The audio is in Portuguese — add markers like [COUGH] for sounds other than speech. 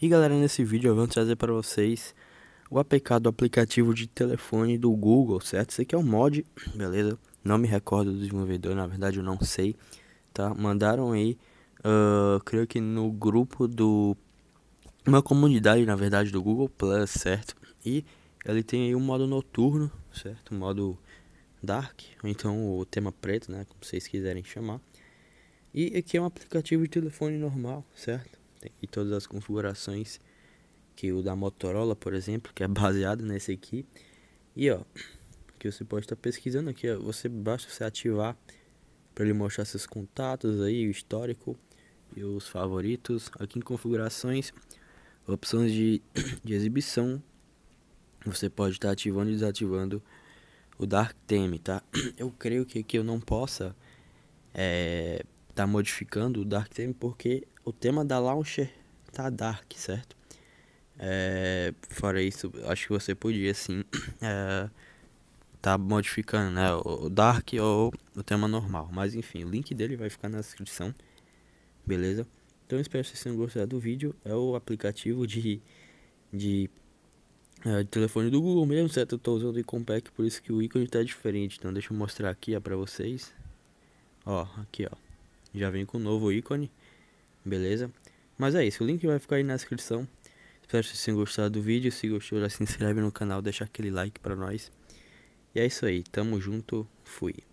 E galera, nesse vídeo eu vou trazer para vocês o APK do aplicativo de telefone do Google, certo? esse aqui é um mod, [CLEARS THROAT] beleza? Não me recordo do desenvolvedor, na verdade eu não sei, tá? Mandaram aí, uh, creio que no grupo do... Uma comunidade, na verdade, do Google Plus, certo? E ele tem aí um modo noturno, certo? Um modo dark, ou então o tema preto, né? Como vocês quiserem chamar. E aqui é um aplicativo de telefone normal, certo? e todas as configurações que o da Motorola, por exemplo, que é [LAUGHS] baseado nesse aqui. E ó, que você pode estar tá pesquisando aqui, ó, você basta você ativar para ele mostrar seus contatos aí, o histórico e os favoritos. Aqui em configurações, opções de, [COUGHS] de exibição, você pode estar tá ativando e desativando o Dark Theme, tá? [COUGHS] Eu creio que aqui eu não possa é, tá modificando o Dark Theme porque o tema da Launcher tá Dark, certo? É, fora isso, acho que você podia sim [CLEARS THROAT] é, tá modificando né, o Dark ou o tema normal. Mas enfim, o link dele vai ficar na descrição, beleza? Então espero que vocês tenham gostado do vídeo. É o aplicativo de, de, é, de telefone do Google mesmo, certo? Eu tô usando o compact por isso que o ícone tá diferente. Então deixa eu mostrar aqui ó, pra vocês. Ó, aqui ó já vem com um novo ícone, beleza? Mas é isso, o link vai ficar aí na descrição. Espero que vocês tenham gostado do vídeo. Se gostou, já se inscreve no canal, deixa aquele like pra nós. E é isso aí, tamo junto, fui.